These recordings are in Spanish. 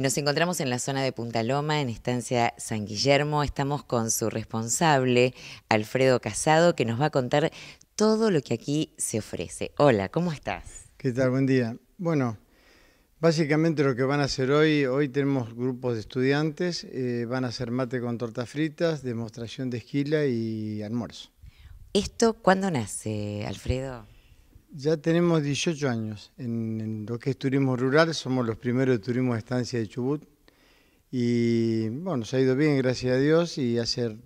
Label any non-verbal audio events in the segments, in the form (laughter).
Nos encontramos en la zona de Punta Loma, en Estancia San Guillermo. Estamos con su responsable, Alfredo Casado, que nos va a contar todo lo que aquí se ofrece. Hola, ¿cómo estás? ¿Qué tal? Buen día. Bueno, básicamente lo que van a hacer hoy, hoy tenemos grupos de estudiantes, eh, van a hacer mate con tortas fritas, demostración de esquila y almuerzo. ¿Esto cuándo nace, Alfredo? Ya tenemos 18 años en, lo que es turismo rural, somos los primeros de turismo de estancia de Chubut y bueno, se ha ido bien, gracias a Dios, y hacer,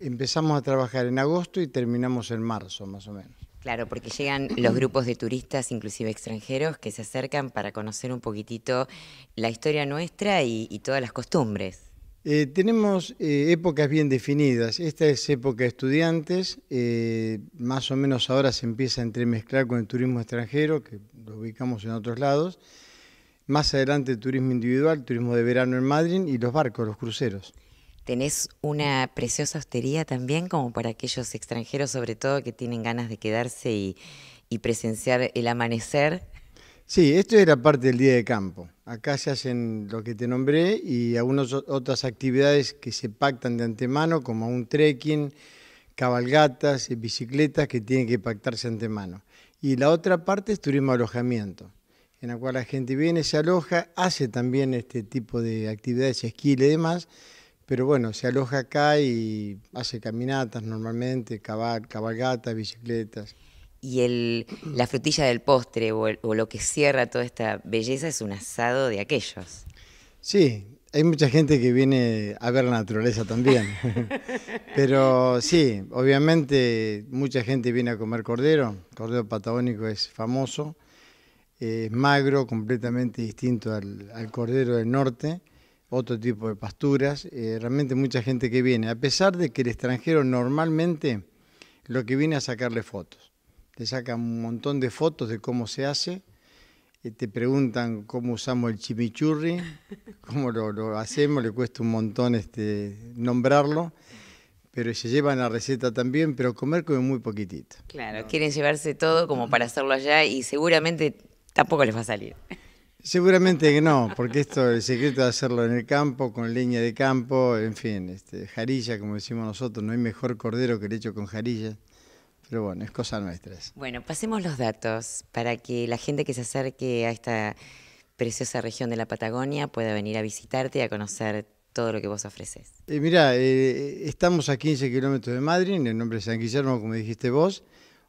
empezamos a trabajar en agosto y terminamos en marzo más o menos. Claro, porque llegan los grupos de turistas, inclusive extranjeros, que se acercan para conocer un poquitito la historia nuestra y todas las costumbres. Eh, tenemos eh, épocas bien definidas. Esta es época de estudiantes, eh, más o menos ahora se empieza a entremezclar con el turismo extranjero, que lo ubicamos en otros lados. Más adelante turismo individual, turismo de verano en Madrid y los barcos, los cruceros. Tenés una preciosa hostería también, como para aquellos extranjeros, sobre todo, que tienen ganas de quedarse y, y presenciar el amanecer. Sí, esto es la parte del día de campo. Acá se hacen lo que te nombré y algunas otras actividades que se pactan de antemano, como un trekking, cabalgatas, bicicletas que tienen que pactarse antemano. Y la otra parte es turismo alojamiento, en la cual la gente viene, se aloja, hace también este tipo de actividades, esquí y demás, pero bueno, se aloja acá y hace caminatas normalmente, cabal, cabalgatas, bicicletas y el, la frutilla del postre o, lo que cierra toda esta belleza es un asado de aquellos. Sí, hay mucha gente que viene a ver la naturaleza también. (laughs) Pero sí, obviamente mucha gente viene a comer cordero. Cordero patagónico es famoso, es magro, completamente distinto al, cordero del norte otro tipo de pasturas, eh, realmente mucha gente que viene, a pesar de que el extranjero normalmente lo que viene a sacarle fotos te sacan un montón de fotos de cómo se hace, eh, te preguntan cómo usamos el chimichurri, (laughs) cómo lo, hacemos, le cuesta un montón este, nombrarlo, pero se llevan la receta también, pero comer con muy poquitito. Claro, quieren llevarse todo como para hacerlo allá y seguramente tampoco les va a salir. (laughs) Seguramente que no, porque esto, el secreto de hacerlo en el campo, con leña de campo, en fin, este, jarilla, como decimos nosotros, no hay mejor cordero que el hecho con jarilla. Pero bueno, es cosa nuestra. Bueno, pasemos los datos para que la gente que se acerque a esta preciosa región de la Patagonia pueda venir a visitarte y a conocer todo lo que vos ofreces. Eh, mirá, eh, estamos a 15 kilómetros de Madrid, en el nombre de San Guillermo, como dijiste vos.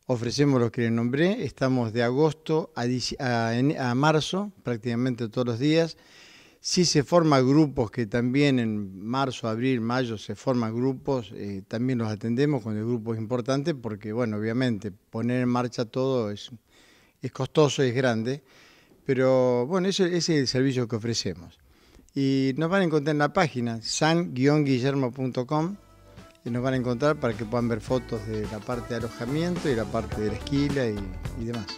Ofrecemos lo que le nombré. Estamos de agosto a marzo, prácticamente todos los días. Si se forman grupos que también en marzo, abril, mayo se forman grupos, eh, también los atendemos cuando el grupo es importante porque, bueno, obviamente poner en marcha todo es, es costoso, es grande, pero bueno, ese, es el servicio que ofrecemos. Y nos van a encontrar en la página san-guillermo.com y nos van a encontrar para que puedan ver fotos de la parte de alojamiento y la parte de la esquila y demás.